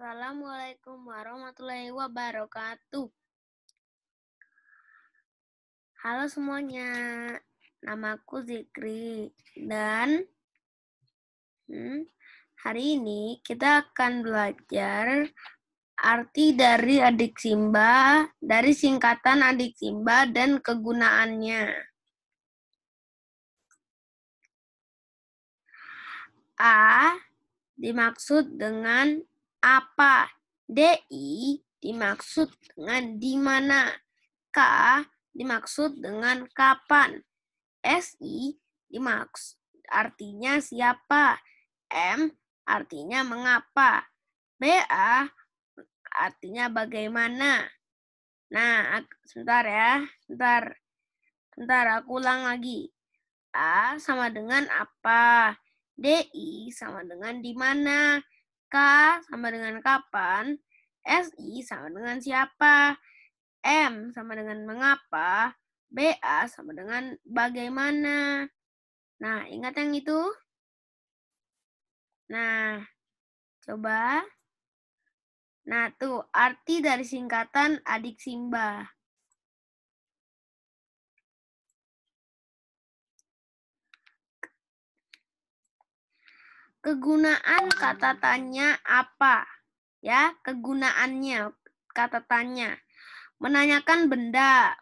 Assalamualaikum warahmatullahi wabarakatuh. Halo semuanya, namaku Zikri dan hmm, hari ini kita akan belajar arti dari adik Simba, dari singkatan adik Simba dan kegunaannya. A dimaksud dengan apa DI dimaksud dengan di mana? K dimaksud dengan kapan? SI dimaksud artinya siapa? M artinya mengapa? BA artinya bagaimana? Nah, sebentar ya, sebentar. Sebentar, aku ulang lagi. A sama dengan apa? DI sama dengan di mana? K sama dengan kapan, SI sama dengan siapa, M sama dengan mengapa, BA sama dengan bagaimana. Nah, ingat yang itu? Nah, coba. Nah, tuh arti dari singkatan adik Simbah. kegunaan kata tanya apa? Ya, kegunaannya kata tanya. Menanyakan benda.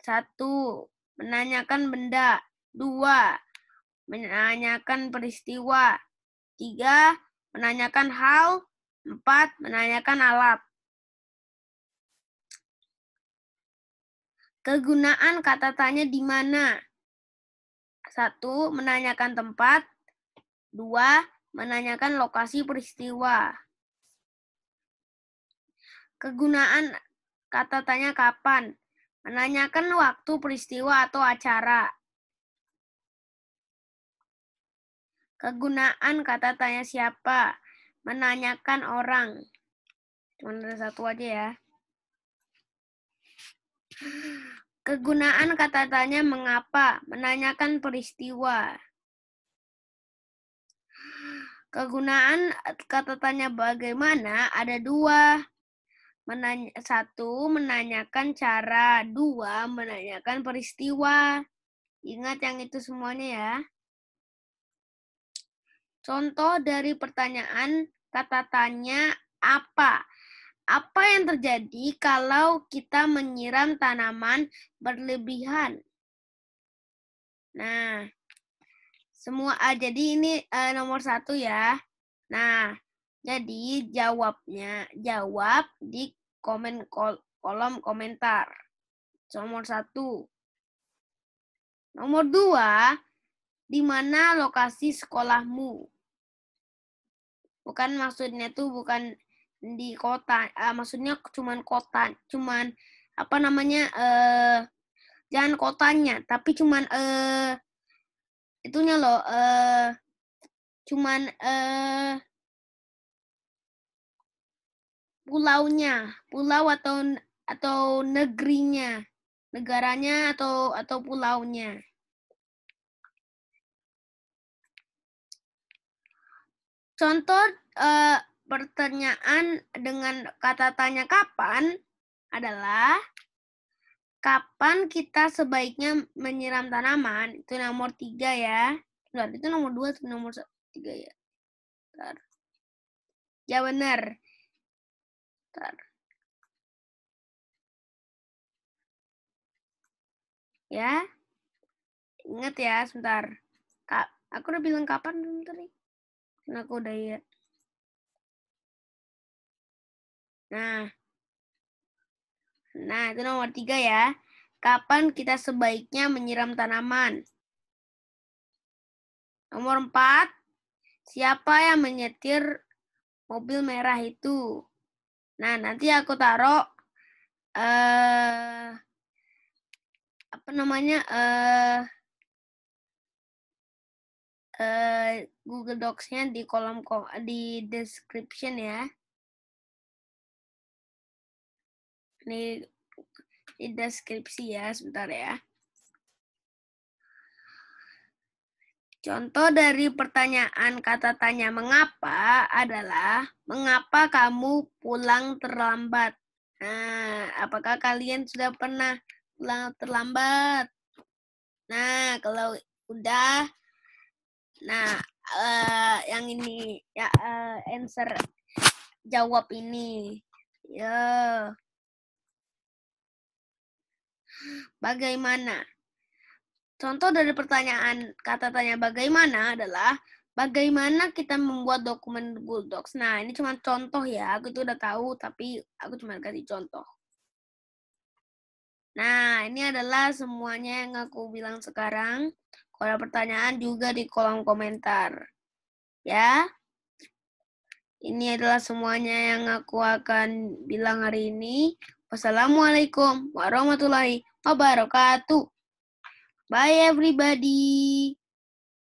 Satu, menanyakan benda. Dua, menanyakan peristiwa. Tiga, menanyakan hal. Empat, menanyakan alat. Kegunaan kata tanya di mana? Satu, menanyakan tempat. Dua, menanyakan lokasi peristiwa. Kegunaan kata tanya kapan. Menanyakan waktu peristiwa atau acara. Kegunaan kata tanya siapa. Menanyakan orang. Cuma ada satu aja ya. Kegunaan kata tanya mengapa. Menanyakan peristiwa. Kegunaan kata tanya bagaimana ada dua. Menanya, satu, menanyakan cara. Dua, menanyakan peristiwa. Ingat yang itu semuanya ya. Contoh dari pertanyaan kata tanya apa? Apa yang terjadi kalau kita menyiram tanaman berlebihan? Nah, semua uh, Jadi ini uh, nomor satu ya. Nah, jadi jawabnya jawab di komen kol kolom komentar. Nomor satu. Nomor dua, di mana lokasi sekolahmu? Bukan maksudnya tuh bukan di kota, uh, maksudnya cuman kota, cuman apa namanya? Uh, eh, jangan kotanya, tapi cuman eh uh, itunya loh uh, cuman uh, pulaunya, pulau atau atau negerinya, negaranya atau atau pulaunya. Contoh uh, pertanyaan dengan kata tanya kapan adalah Kapan kita sebaiknya menyiram tanaman? Itu nomor tiga ya. Bentar, itu nomor dua atau nomor tiga ya? Bentar. Ya benar. Bentar. Ya. Ingat ya, sebentar. Kak, aku udah bilang kapan nanti. nih. aku udah ya. Nah, Nah, itu nomor tiga ya. Kapan kita sebaiknya menyiram tanaman? Nomor empat, siapa yang menyetir mobil merah itu? Nah, nanti aku taruh eh apa namanya? eh uh, Google Docs-nya di kolom di description ya. Ini di deskripsi ya, sebentar ya. Contoh dari pertanyaan kata tanya mengapa adalah mengapa kamu pulang terlambat? Nah, apakah kalian sudah pernah pulang terlambat? Nah, kalau udah nah uh, yang ini ya uh, answer jawab ini. Ya. Yeah. Bagaimana? Contoh dari pertanyaan kata tanya bagaimana adalah bagaimana kita membuat dokumen Google Docs. Nah, ini cuma contoh ya. Aku tuh udah tahu, tapi aku cuma kasih contoh. Nah, ini adalah semuanya yang aku bilang sekarang. Kalau ada pertanyaan juga di kolom komentar. Ya. Ini adalah semuanya yang aku akan bilang hari ini. Wassalamualaikum warahmatullahi wabarakatuh. Bye everybody.